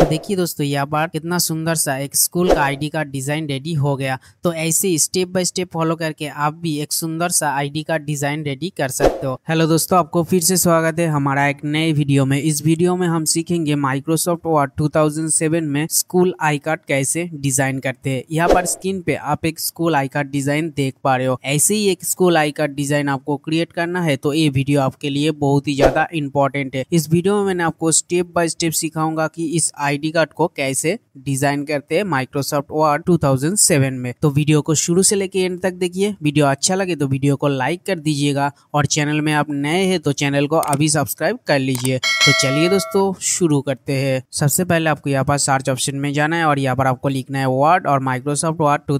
तो देखिए दोस्तों यह बार कितना सुंदर सा एक स्कूल का आईडी कार्ड डिज़ाइन रेडी हो गया तो ऐसे ही स्टेप बाय स्टेप फॉलो करके आप भी एक सुंदर सा आईडी कार्ड डिज़ाइन रेडी कर सकते हो हेलो दोस्तों आपको फिर से स्वागत है हमारा एक नए वीडियो में इस वीडियो में हम सीखेंगे माइक्रोसॉफ्ट वर्ड टू में स्कूल आई कार्ड कैसे डिज़ाइन करते हैं यहाँ पर स्क्रीन पे आप एक स्कूल आई कार्ड डिज़ाइन देख पा रहे हो ऐसे ही एक स्कूल आई कार्ड डिज़ाइन आपको क्रिएट करना है तो ये वीडियो आपके लिए बहुत ही ज़्यादा इम्पोर्टेंट है इस वीडियो में मैंने आपको स्टेप बाय स्टेप सिखाऊंगा की इस आईडी कार्ड को कैसे डिजाइन करते हैं माइक्रोसॉफ्ट वर्ड 2007 में तो वीडियो को शुरू से लेके एंड तक देखिए वीडियो अच्छा लगे तो वीडियो को लाइक कर दीजिएगा और चैनल में आप नए हैं तो चैनल को अभी सब्सक्राइब कर लीजिए तो चलिए दोस्तों शुरू करते हैं सबसे पहले आपको यहाँ पर सर्च ऑप्शन में जाना है और यहाँ पर आपको लिखना है वर्ड और माइक्रोसॉफ्ट वर्ड टू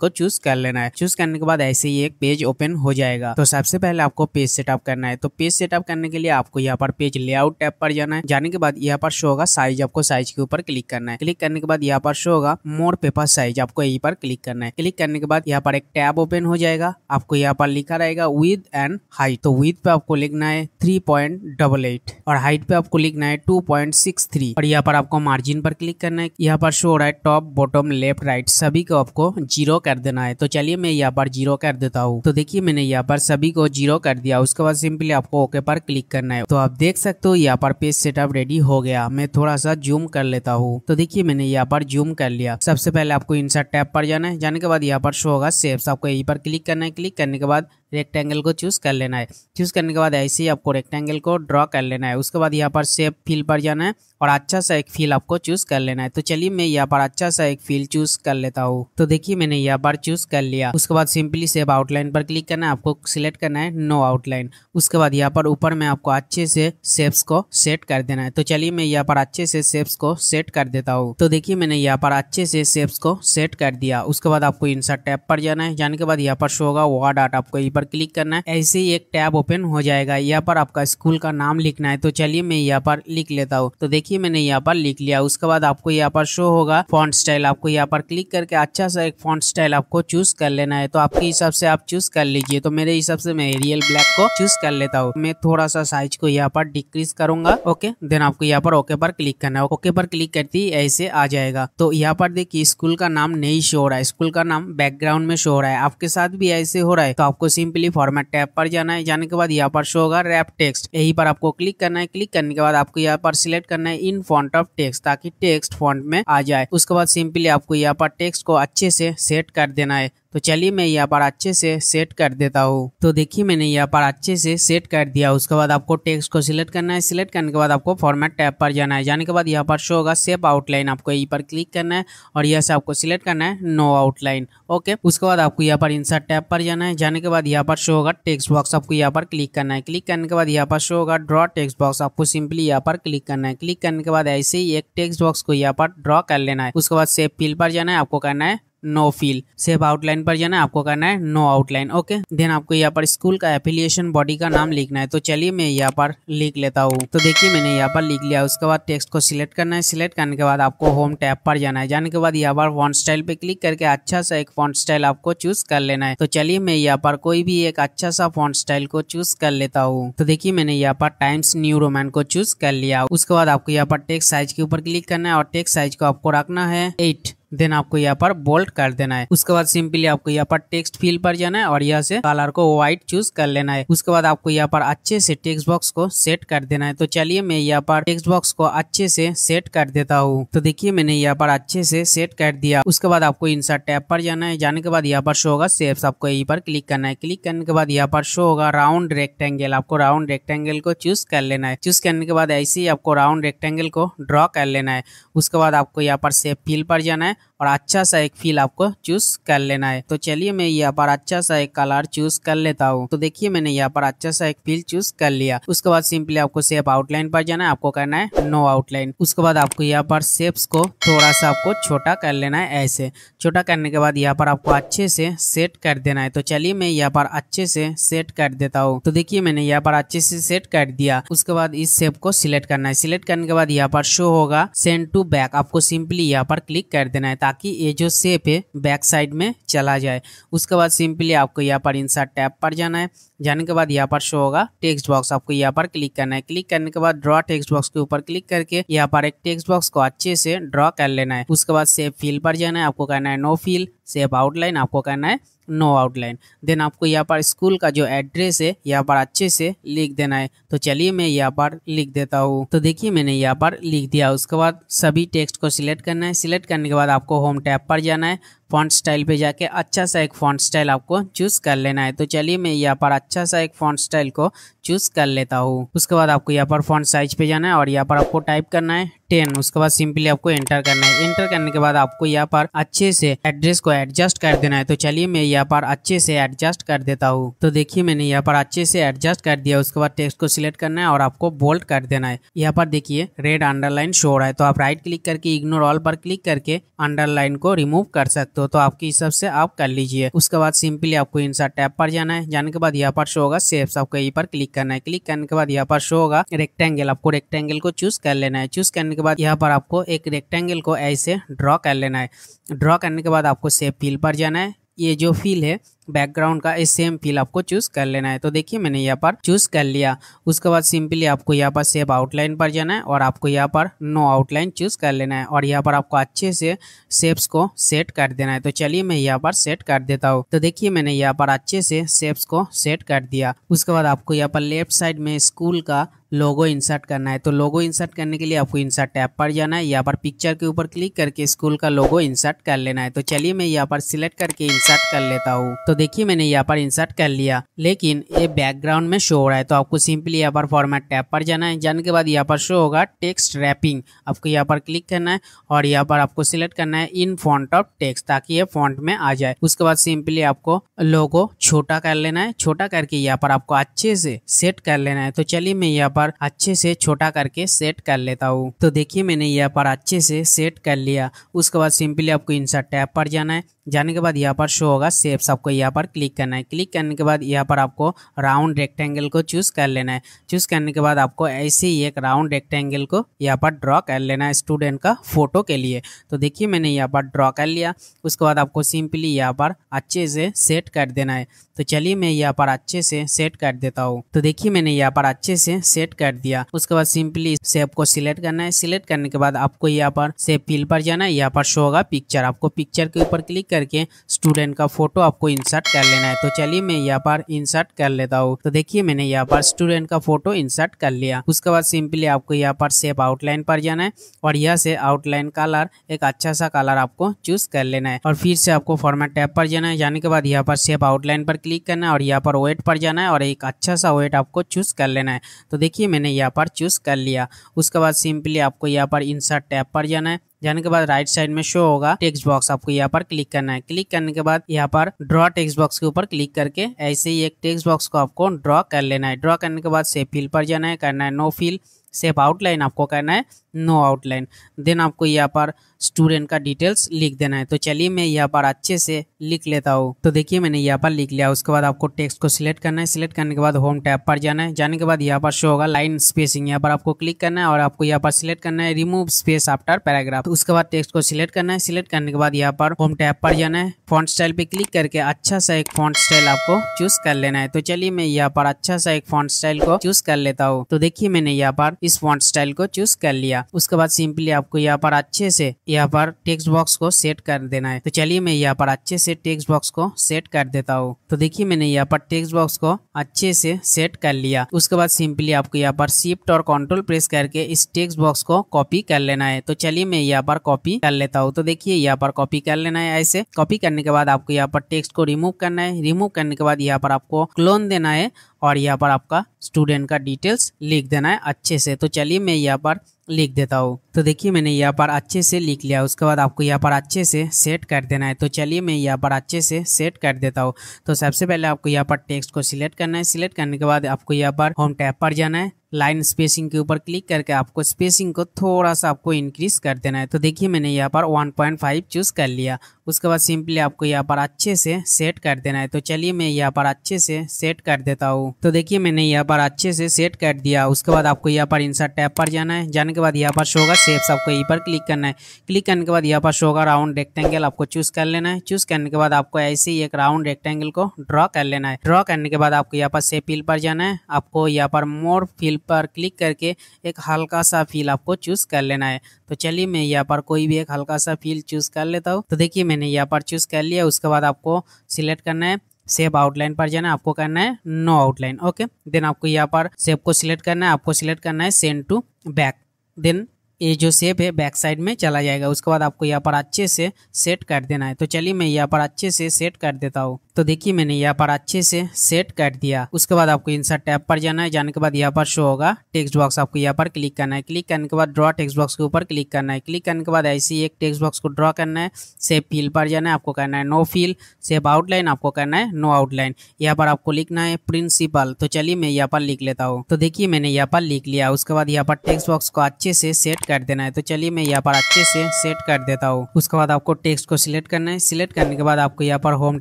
को चूज कर लेना है चूज करने के बाद ऐसे ही एक पेज ओपन हो जाएगा तो सबसे पहले आपको पेज सेटअप करना है तो पेज सेटअप करने के लिए आपको यहाँ पर पेज लेआउट टैप पर जाना है जाने के बाद यहाँ पर शो होगा साइज आपको साइज साइज के ऊपर क्लिक करना है क्लिक करने के बाद यहाँ पर शो होगा मोर पेपर साइज आपको यही पर क्लिक करना है क्लिक करने के बाद यहाँ पर एक टैब ओपन हो जाएगा आपको यहाँ पर लिखा रहेगा विद एंड हाइट तो विद पे आपको लिखना है थ्री पॉइंट डबल एट और हाइट पे आपको लिखना है टू पॉइंट सिक्स थ्री और यहाँ पर आपको मार्जिन पर क्लिक करना है यहाँ पर शो हो रहा है टॉप बॉटम लेफ्ट राइट सभी को आपको जीरो कर देना है तो चलिए मैं यहाँ पर जीरो कर देता हूँ तो देखिए मैंने यहाँ पर सभी को जीरो कर दिया उसके बाद सिंपली आपको ओके पर क्लिक करना है तो आप देख सकते हो यहाँ पर पेज सेटअप रेडी हो गया मैं थोड़ा सा जूम कर लेता हूँ तो देखिए मैंने यहाँ पर जूम कर लिया सबसे पहले आपको इंसर्ट टैब पर जाना है जाने के बाद यहाँ पर शो होगा सेप्स आपको यहीं पर क्लिक करना है क्लिक करने के बाद रेक्टेंगल को चूज़ कर लेना है चूज़ करने के बाद ऐसे ही आपको रेक्टेंगल को ड्रॉ कर लेना है उसके बाद यहाँ पर सेप फील पर जाना है और अच्छा सा एक फील आपको चूज़ कर लेना है तो चलिए मैं यहाँ पर अच्छा सा एक फील चूज़ कर लेता हूँ तो देखिए मैंने यहाँ पर चूज़ कर लिया उसके बाद सिंपली सेप आउटलाइन पर क्लिक करना है आपको सिलेक्ट करना है नो आउटलाइन उसके बाद यहाँ पर ऊपर में आपको अच्छे से शेप्स को सेट कर देना है तो चलिए मैं यहाँ पर अच्छे से शेप्स को सेट कर देता हूँ तो देखिए मैंने यहाँ पर अच्छे से शेप्स को सेट कर दिया उसके बाद आपको इंसर्ट टैब पर जाना है जाने के बाद यहाँ पर शो होगा वार्ड आर्ट आपको पर क्लिक करना है ऐसे ही एक टैब ओपन हो जाएगा यहाँ पर आपका स्कूल का नाम लिखना है तो चलिए मैं यहाँ पर लिख लेता हूँ तो देखिए मैंने यहाँ पर लिख लिया उसके बाद आपको यहाँ पर शो होगा फॉन्ट स्टाइल आपको यहाँ पर क्लिक करके अच्छा सा एक फॉन्ट स्टाइल आपको चूज कर लेना है तो आपके हिसाब से आप चूज कर लीजिए तो मेरे हिसाब से मैं रियल ब्लैक को चूज कर लेता हूँ मैं थोड़ा सा साइज को यहाँ पर डिक्रीज करूंगा ओके देन आपको यहाँ पर ओके पर क्लिक करना है ओके पर क्लिक करती है ऐसे आ जाएगा तो यहाँ पर देखिए स्कूल का नाम नहीं शो हो रहा है स्कूल का नाम बैकग्राउंड में शो हो रहा है आपके साथ भी ऐसे हो रहा है तो आपको सिम सिंपली फॉर्मेट टैब पर जाना है जाने के बाद यहाँ पर शो होगा रैप टेक्स्ट यही पर आपको क्लिक करना है क्लिक करने के बाद आपको यहाँ पर सिलेक्ट करना है इन फॉन्ट ऑफ टेक्स्ट ताकि टेक्स्ट फॉन्ट में आ जाए उसके बाद सिंपली आपको यहाँ पर टेक्स्ट को अच्छे से सेट कर देना है तो चलिए मैं यहाँ पर अच्छे से सेट कर देता हूँ तो देखिए मैंने यहाँ पर अच्छे से सेट कर दिया उसके बाद आपको टेक्स्ट को सिलेक्ट करना है सिलेक्ट करने के बाद आपको फॉर्मेट टैब पर जाना है जाने के बाद यहाँ पर शो होगा सेप आउटलाइन आपको यहीं पर क्लिक करना है और यहाँ से आपको सिलेक्ट करना है नो आउटलाइन ओके उसके बाद आपको यहाँ पर इंसर्ट टैब पर जाना है जाने के बाद यहाँ पर शो होगा टेक्स्ट बॉक्स आपको यहाँ पर क्लिक करना है क्लिक करने के बाद यहाँ पर शो होगा ड्रॉ टेक्स्ट बॉक्स आपको सिंपली यहाँ पर क्लिक करना है क्लिक करने के बाद ऐसे ही एक टेक्स्ट बॉक्स को यहाँ पर ड्रॉ कर लेना है उसके बाद सेप फील पर जाना है आपको करना है नो फील सेव आउटलाइन पर जाना है आपको करना है नो आउटलाइन ओके देन आपको यहाँ पर स्कूल का एफिलियेशन बॉडी का नाम लिखना है तो चलिए मैं यहाँ पर लिख लेता हूँ तो देखिए मैंने यहाँ पर लिख लिया उसके बाद टेक्स्ट को सिलेक्ट करना है सिलेक्ट करने के बाद आपको होम टैप पर जाना है जाने के बाद यहाँ पर फॉन्ट स्टाइल पे क्लिक करके अच्छा सा एक फॉन्ट स्टाइल आपको चूज कर लेना है तो चलिए मैं यहाँ पर कोई भी एक अच्छा सा फॉन्ट स्टाइल को चूज कर लेता हूँ तो देखिए मैंने यहाँ पर टाइम्स न्यू रोमैन को चूज कर लिया उसके बाद आपको यहाँ पर टेक्स साइज के ऊपर क्लिक करना है और टेक्स साइज को आपको रखना है एट देन आपको यहाँ पर बोल्ट कर देना है उसके बाद सिंपली आपको यहाँ पर टेक्स्ट फील पर जाना है और यहाँ से कलर को व्हाइट चूज कर लेना है उसके बाद आपको यहाँ पर अच्छे से टेक्स्ट बॉक्स को सेट कर देना है तो चलिए मैं यहाँ पर टेक्स्ट बॉक्स को अच्छे से सेट कर देता हूँ तो देखिए मैंने यहाँ पर अच्छे से सेट कर दिया उसके बाद आपको इंसर्ट टैब पर जाना है जाने के बाद यहाँ पर शो होगा सेप्स आपको यहीं पर क्लिक करना है क्लिक करने के बाद यहाँ पर शो होगा राउंड रेक्टेंगल आपको राउंड रेक्टेंगल को चूज कर लेना है चूज करने के बाद ऐसे ही आपको राउंड रेक्टेंगल को ड्रॉ कर लेना है उसके बाद आपको यहाँ पर सेप फील पर जाना है और अच्छा सा एक फील आपको चूज कर लेना है तो चलिए मैं यहाँ पर अच्छा सा एक कलर चूज कर लेता हूँ तो देखिए मैंने यहाँ पर अच्छा सा एक फील चूज कर लिया उसके बाद सिंपली आपको सेप आउटलाइन पर जाना है आपको करना है नो आउटलाइन उसके बाद आपको यहाँ पर सेप्स को थोड़ा सा आपको छोटा कर लेना है ऐसे छोटा करने के बाद यहाँ पर आपको अच्छे से सेट कर देना है तो चलिए मैं यहाँ पर अच्छे से सेट कर देता हूँ तो देखिए मैंने यहाँ पर अच्छे से सेट कर दिया उसके बाद इस सेप को सिलेक्ट करना है सिलेक्ट करने के बाद यहाँ पर शो होगा सेंड टू बैक आपको सिंपली यहाँ पर क्लिक कर देना देना है ताकि ये जो सेप है बैक साइड में चला जाए उसके बाद सिंपली आपको यहाँ पर इंसर्ट टैब पर जाना है जाने के बाद यहाँ पर शो होगा टेक्स्ट बॉक्स आपको यहाँ पर क्लिक करना है क्लिक करने के बाद ड्रॉ टेक्स्ट बॉक्स के ऊपर क्लिक करके यहाँ पर एक टेक्स्ट बॉक्स को अच्छे से ड्रॉ कर लेना है उसके बाद सेप फील पर जाना है आपको कहना है नो फील सेप आउटलाइन आपको कहना है नो आउटलाइन देन आपको यहाँ पर स्कूल का जो एड्रेस है यहाँ पर अच्छे से लिख देना है तो चलिए मैं यहाँ पर लिख देता हूँ तो देखिए मैंने यहाँ पर लिख दिया उसके बाद सभी टेक्स्ट को सिलेक्ट करना है सिलेक्ट करने के बाद आपको होम टैप पर जाना है फॉन्ट स्टाइल पे जाके अच्छा सा एक फॉन्ट स्टाइल आपको चूज़ कर लेना है तो चलिए मैं यहाँ पर अच्छा सा एक फॉन्ट स्टाइल को चूज़ कर लेता हूँ उसके बाद आपको यहाँ पर फॉन्ट साइज पे जाना है और यहाँ पर आपको टाइप करना है टेन उसके बाद सिंपली आपको एंटर करना है एंटर करने के बाद आपको यहाँ पर अच्छे से एड्रेस को एडजस्ट कर देना है तो चलिए मैं यहाँ पर अच्छे से एडजस्ट कर देता हूँ तो देखिए मैंने यहाँ पर अच्छे से एडजस्ट कर दिया उसके बाद टेक्स्ट को सिलेक्ट करना है और आपको बोल्ड कर देना है यहाँ पर देखिए रेड अंडरलाइन शो हो रहा है तो आप राइट क्लिक करके इग्नोर ऑल पर क्लिक करके अंडरलाइन को रिमूव कर सकते सकते हो तो आपके हिसाब से आप कर लीजिए उसके बाद सिंपली आपको इंसर्ट टैब पर जाना है जाने के बाद यहाँ पर शो होगा सेफ आपको यहीं पर क्लिक करना है क्लिक करने के बाद यहाँ पर शो होगा रेक्टेंगल आपको रेक्टेंगल को चूज कर लेना है चूज करने के बाद यहाँ पर आपको एक रेक्टेंगल को ऐसे ड्रॉ कर लेना है ड्रॉ करने के बाद आपको सेफ फील पर जाना है ये जो फील है बैकग्राउंड का इस सेम फील आपको चूज़ कर लेना है तो देखिए मैंने यहाँ पर चूज़ कर लिया उसके बाद सिंपली आपको यहाँ पर सेव आउटलाइन पर जाना है और आपको यहाँ पर नो आउटलाइन चूज़ कर लेना है और यहाँ पर आपको अच्छे से शेप्स को सेट कर देना है तो चलिए मैं यहाँ पर सेट कर देता हूँ तो देखिए मैंने यहाँ पर अच्छे से शेप्स को सेट कर दिया उसके बाद आपको यहाँ पर लेफ्ट साइड में स्कूल का लोगो इंसर्ट करना है तो लोगो इंसर्ट करने के लिए आपको इंसर्ट टैब पर जाना है यहाँ पर पिक्चर के ऊपर क्लिक करके स्कूल का लोगो इंसर्ट कर लेना है तो चलिए मैं यहाँ पर सिलेक्ट करके इंसर्ट कर लेता हूँ तो देखिए मैंने यहाँ पर इंसर्ट कर लिया लेकिन ये बैकग्राउंड में शो हो रहा है तो आपको सिंपली यहाँ पर फॉर्मेट टैप पर जाना है जाने के बाद यहाँ पर शो होगा टेक्स्ट रैपिंग आपको यहाँ पर क्लिक करना है और यहाँ पर आपको सिलेक्ट करना है इन फॉन्ट ऑफ टेक्स्ट ताकि ये फॉन्ट में आ जाए उसके बाद सिंपली आपको लोगो छोटा कर लेना है छोटा करके यहाँ पर आपको अच्छे से सेट कर लेना है तो चलिए मैं यहाँ पर पर अच्छे से छोटा करके सेट कर लेता हूँ तो देखिए मैंने यहाँ पर अच्छे से सेट कर लिया उसके बाद सिंपली आपको इंसर्ट टैब पर जाना है जाने के बाद यहाँ पर शो होगा सेप्स आपको यहाँ पर क्लिक करना है क्लिक करने के बाद यहाँ पर आपको राउंड रेक्टेंगल को चूज़ कर लेना है चूज़ करने के बाद आपको ऐसे ही एक राउंड रेक्टेंगल को यहाँ पर ड्रॉ कर लेना है स्टूडेंट का फोटो के लिए तो देखिए मैंने यहाँ पर ड्रॉ कर लिया उसके बाद आपको सिंपली यहाँ पर अच्छे से सेट कर देना है तो चलिए मैं यहाँ पर अच्छे से सेट कर देता हूँ तो देखिए मैंने यहाँ पर अच्छे से सेट कर दिया उसके बाद सिंपली सेप को सिलेक्ट करना है सिलेक्ट करने के बाद आपको यहाँ पर सेप फिल पर जाना है यहाँ पर शो होगा पिक्चर आपको पिक्चर के ऊपर क्लिक करके स्टूडेंट का फोटो आपको इंसर्ट कर लेना है तो चलिए मैं यहाँ पर इंसर्ट कर लेता हूँ तो देखिए मैंने यहाँ पर स्टूडेंट का फोटो इंसर्ट कर लिया उसके बाद सिंपली आपको यहाँ पर सेप आउटलाइन पर जाना है और यह से आउटलाइन कलर एक अच्छा सा कलर आपको चूज कर लेना है और फिर से आपको फॉर्मेट टैब पर जाना है जाने के बाद यहाँ पर सेप आउटलाइन पर क्लिक करना है और यहाँ पर वेट पर जाना है और एक अच्छा सा वेट आपको चूज़ कर लेना है तो देखिए मैंने यहाँ पर चूज़ कर लिया उसके बाद सिंपली आपको यहाँ पर इंसर्ट टैप पर जाना है जाने के बाद राइट साइड में शो होगा टेक्स्ट बॉक्स आपको यहाँ पर क्लिक करना है क्लिक करने के बाद यहाँ पर ड्रॉ टेक्स्ट बॉक्स के ऊपर क्लिक करके ऐसे ही एक टेक्स्ट बॉक्स को आपको ड्रॉ कर लेना है ड्रॉ करने के बाद सेफ फिल पर जाना है करना है नो फिल सेफ आउटलाइन आपको करना है नो आउटलाइन देन आपको यहाँ पर स्टूडेंट का डिटेल्स लिख देना है तो चलिए मैं यहाँ पर अच्छे से लिख लेता हूँ तो देखिए मैंने यहाँ पर लिख लिया उसके बाद आपको टेक्स्ट को सिलेक्ट करना है सिलेक्ट करने के बाद होम टैब पर जाना है जाने के बाद यहाँ पर शो होगा लाइन स्पेसिंग यहाँ पर आपको क्लिक करना है और आपको यहाँ पर सिलेक्ट करना है रिमूव स्पेस आफ्टर पैराग्राफ तो उसके बाद टेक्स्ट को सिलेक्ट करना है सिलेक्ट करने के बाद यहाँ पर होम टैब पर जाना है फॉन्ट स्टाइल पे क्लिक करके अच्छा सा एक फॉन्ट स्टाइल आपको चूज कर लेना है तो चलिए मैं यहाँ पर अच्छा सा एक फॉन्ट स्टाइल को चूज कर लेता हूँ तो देखिए मैंने यहाँ पर इस फॉन्ट स्टाइल को चूज कर लिया उसके बाद सिंपली आपको यहाँ पर अच्छे से यहाँ पर टेक्स्ट बॉक्स को सेट कर देना है तो चलिए मैं यहाँ पर अच्छे से टेक्स्ट बॉक्स को सेट कर देता हूँ तो देखिए मैंने यहाँ पर टेक्स्ट बॉक्स को अच्छे से सेट कर लिया उसके बाद सिंपली आपको यहाँ पर शिफ्ट और कंट्रोल प्रेस करके इस टेक्स्ट बॉक्स को कॉपी कर लेना है तो चलिए मैं यहाँ पर कॉपी कर लेता हूँ तो देखिए यहाँ पर कॉपी कर लेना है ऐसे कॉपी करने के बाद आपको यहाँ पर टेक्स्ट को रिमूव करना है रिमूव करने के बाद यहाँ पर आपको क्लोन देना है और यहाँ पर आपका स्टूडेंट का डिटेल्स लिख देना है अच्छे से तो चलिए मैं यहाँ पर लिख देता हूँ तो देखिए मैंने यहाँ पर अच्छे से लिख लिया उसके बाद आपको यहाँ पर अच्छे से सेट कर देना है तो चलिए मैं यहाँ पर अच्छे से सेट कर देता हूँ तो सबसे पहले आपको यहाँ पर टेक्स्ट को सिलेक्ट करना है सिलेक्ट करने के बाद आपको यहाँ पर होम टैप पर जाना है लाइन स्पेसिंग के ऊपर क्लिक करके आपको स्पेसिंग को थोड़ा सा आपको इंक्रीज कर देना है तो देखिए मैंने यहाँ पर 1.5 चूज कर लिया उसके बाद सिंपली आपको यहाँ पर अच्छे से सेट कर देना है तो चलिए मैं यहाँ पर अच्छे से सेट कर देता हूँ तो देखिए मैंने यहाँ पर अच्छे से सेट कर दिया उसके बाद आपको यहाँ पर इंसर्ट टैप पर जाना है जाने के बाद यहाँ पर शो होगा शेप्स आपको यहीं पर क्लिक करना है क्लिक करने के बाद यहाँ पर शो होगा राउंड रेक्टेंगल आपको चूज कर लेना है चूज करने के बाद आपको ऐसे ही एक राउंड रेक्टेंगल को ड्रॉ कर लेना है ड्रॉ करने के बाद आपको यहाँ पर से फील पर जाना है आपको यहाँ पर मोर फील पर क्लिक करके एक हल्का सा फील आपको चूज कर लेना है तो चलिए मैं यहाँ पर कोई भी एक हल्का सा फील चूज कर लेता हूँ तो देखिए मैंने यहाँ पर चूज कर लिया उसके बाद आपको सिलेक्ट करना है सेब आउटलाइन पर जाना है आपको करना है नो आउटलाइन ओके देन आपको यहाँ पर सेब को सिलेक्ट करना है आपको सिलेक्ट करना है सेंड टू बैक देन ये जो सेप है बैक साइड में चला जाएगा उसके बाद आपको यहाँ पर अच्छे से सेट कर देना है तो चलिए मैं यहाँ पर अच्छे से सेट कर देता हूँ तो देखिए मैंने यहाँ पर अच्छे से सेट कर दिया उसके बाद आपको इंसर्ट टैब पर जाना है जाने के बाद यहाँ पर शो होगा टेक्स्ट बॉक्स आपको यहाँ पर क्लिक करना है क्लिक करने के बाद ड्रॉ टेक्स्ट बॉक्स के ऊपर क्लिक करना है क्लिक करने के बाद ऐसे ही एक टेक्स्ट बॉक्स को ड्रॉ करना है सेव फील पर जाना है आपको करना है नो फील सेव आउटलाइन आपको करना है नो आउटलाइन यहाँ पर आपको लिखना है प्रिंसिपल तो चलिए मैं यहाँ पर लिख लेता हूँ तो देखिए मैंने यहाँ पर लिख लिया उसके बाद यहाँ पर टेक्स्ट बॉक्स को अच्छे से सेट कर देना है तो चलिए मैं यहाँ पर अच्छे से सेट कर देता हूँ उसके बाद आपको टेक्स्ट को सिलेक्ट करना है सिलेक्ट करने के बाद आपको यहाँ पर होम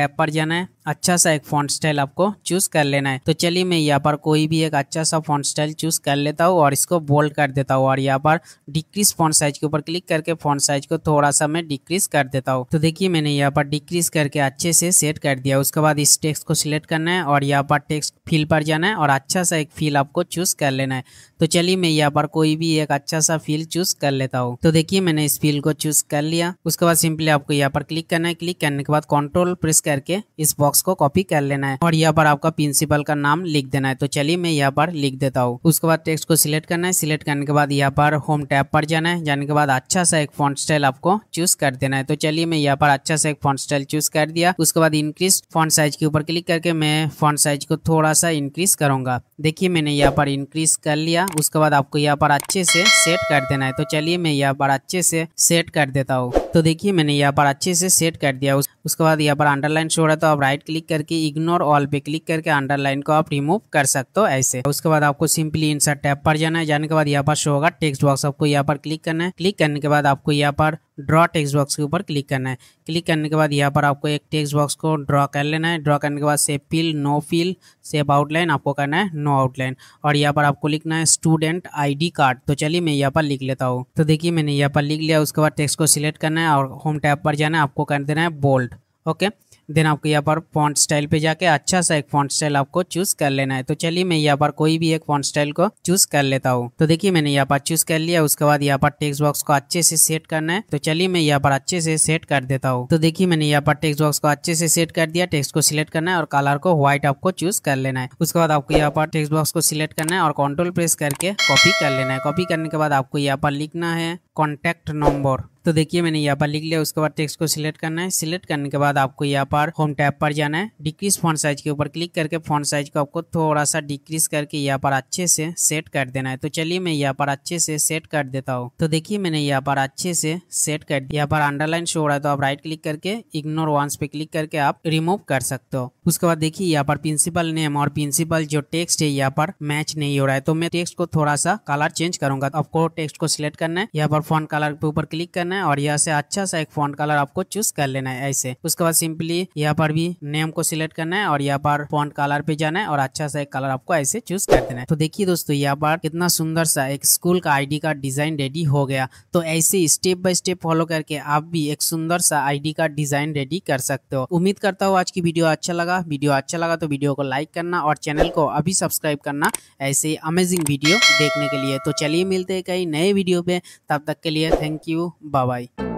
टैब पर जाना है हैं अच्छा सा एक फॉन्ट स्टाइल आपको चूज कर लेना है तो चलिए मैं यहाँ पर कोई भी एक अच्छा सा फॉन्ट स्टाइल चूज कर लेता हूँ और इसको बोल्ड कर देता हूँ और यहाँ पर डिक्रीज फॉन्ट साइज के ऊपर क्लिक करके फॉन्ट साइज को थोड़ा सा मैं डिक्रीज कर देता हूँ तो देखिए मैंने यहाँ पर डिक्रीज करके अच्छे से सेट कर दिया उसके बाद इस टेक्स्ट को सिलेक्ट करना है और यहाँ पर टेक्स्ट फील पर जाना है और अच्छा सा एक फील आपको चूज कर लेना है तो चलिए मैं यहाँ पर कोई भी एक अच्छा सा फील चूज कर लेता हूँ तो देखिए मैंने इस फील को चूज कर लिया उसके बाद सिंपली आपको यहाँ पर क्लिक करना है क्लिक करने के बाद कंट्रोल प्रेस करके इस बॉक्स बॉक्स को कॉपी कर लेना है और यहाँ पर आपका प्रिंसिपल का नाम लिख देना है तो चलिए मैं यहाँ पर लिख देता हूँ उसके बाद टेक्स्ट को सिलेक्ट करना है सिलेक्ट करने के बाद यहाँ पर होम टैब पर जाना है जाने के बाद अच्छा सा एक फॉन्ट स्टाइल आपको चूज कर देना है तो चलिए मैं यहाँ पर अच्छा सा एक फॉन्ट स्टाइल चूज कर दिया उसके बाद इंक्रीज फॉन्ट साइज के ऊपर क्लिक करके मैं फॉन्ट साइज को थोड़ा सा इंक्रीज करूंगा देखिए मैंने यहाँ पर इंक्रीज कर लिया उसके बाद आपको यहाँ पर अच्छे से सेट कर देना है तो चलिए मैं यहाँ पर अच्छे से सेट कर देता हूँ तो देखिए मैंने यहाँ पर अच्छे से सेट कर दिया उसके बाद यहाँ पर अंडरलाइन शो रहा है तो आप राइट क्लिक करके इग्नोर ऑल पे क्लिक करके अंडरलाइन को आप रिमूव कर सकते हो ऐसे उसके बाद आपको सिंपली इंसर्ट टैप पर जाना है जाने के बाद यहाँ पर शो होगा टेक्स्ट बॉक्स आपको यहाँ पर क्लिक करना है क्लिक करने के बाद आपको यहाँ पर ड्रॉ टेक्स्ट बॉक्स के ऊपर क्लिक करना है क्लिक करने के बाद यहाँ पर आपको एक टेक्स्ट बॉक्स को ड्रॉ कर लेना है ड्रॉ करने के बाद shape fill no fill shape outline आपको करना है नो आउटलाइन और यहाँ पर आपको लिखना है स्टूडेंट आईडी कार्ड तो चलिए मैं यहाँ पर लिख लेता हूँ तो देखिए मैंने यहाँ पर लिख लिया उसके बाद टेक्स को सिलेक्ट करना है और होम टैप पर जाना है आपको कर देना है बोल्ड ओके देन आपको यहाँ पर फॉन्ट स्टाइल पे जाके अच्छा सा एक फॉन्ट स्टाइल आपको चूज कर लेना है तो चलिए मैं यहाँ पर कोई भी एक फॉन्ट स्टाइल को चूज कर लेता हूँ तो देखिए मैंने यहाँ पर चूज कर लिया उसके बाद यहाँ पर टेक्स्ट बॉक्स को अच्छे से सेट करना है तो चलिए मैं यहाँ पर अच्छे से सेट कर देता हूँ तो देखिए मैंने यहाँ पर टेक्स्ट बॉक्स को अच्छे से सेट कर दिया टेक्स्ट को सिलेक्ट करना है और कलर को व्हाइट आपको चूज कर लेना है उसके बाद आपको यहाँ पर टेक्स्ट बॉक्स को सिलेक्ट करना है और कंट्रोल प्रेस करके कॉपी कर लेना है कॉपी करने के बाद आपको यहाँ पर लिखना है कॉन्टैक्ट नंबर तो देखिए मैंने यहाँ पर लिख लिया उसके बाद टेक्स्ट को सिलेक्ट करना है सिलेक्ट करने के बाद आपको यहाँ पर होम टैब पर जाना है डिक्रीज फॉन्ट साइज के ऊपर क्लिक करके फॉन्ट साइज को आपको थोड़ा सा डिक्रीज करके यहाँ पर अच्छे से सेट कर देना है तो चलिए मैं यहाँ पर अच्छे से सेट कर देता हूँ तो देखिए मैंने यहाँ पर अच्छे से सेट कर दिया यहाँ पर अंडरलाइन शो हो रहा है तो आप राइट क्लिक करके इग्नोर वंस पे क्लिक करके आप रिमूव कर सकते हो उसके बाद देखिए यहाँ पर प्रिंसिपल नेम और प्रिंसिपल जो टेक्स्ट है यहाँ पर मैच नहीं हो रहा है तो मैं टेक्स्ट को थोड़ा सा कलर चेंज करूंगा आपको टेक्स्ट को सिलेक्ट करना है यहाँ पर फ़ोन कलर पे ऊपर क्लिक करना है और यहाँ से अच्छा सा एक फ़ोन कलर आपको चूज कर लेना है ऐसे उसके बाद सिंपली यहाँ पर भी नेम को सिलेक्ट करना है और यहाँ पर फ़ोन कलर पे जाना है और अच्छा सा एक कलर आपको ऐसे चूज कर देना है तो देखिए दोस्तों यहाँ पर कितना सुंदर सा एक स्कूल का आईडी कार्ड डिजाइन रेडी हो गया तो ऐसे स्टेप बाय स्टेप फॉलो करके आप भी एक सुंदर सा आईडी कार्ड डिजाइन रेडी कर सकते हो उम्मीद करता हूँ आज की वीडियो अच्छा लगा वीडियो अच्छा लगा तो वीडियो को लाइक करना और चैनल को अभी सब्सक्राइब करना ऐसे अमेजिंग वीडियो देखने के लिए तो चलिए मिलते हैं कई नए वीडियो पे तब तक तक के लिए थैंक यू बाय बाय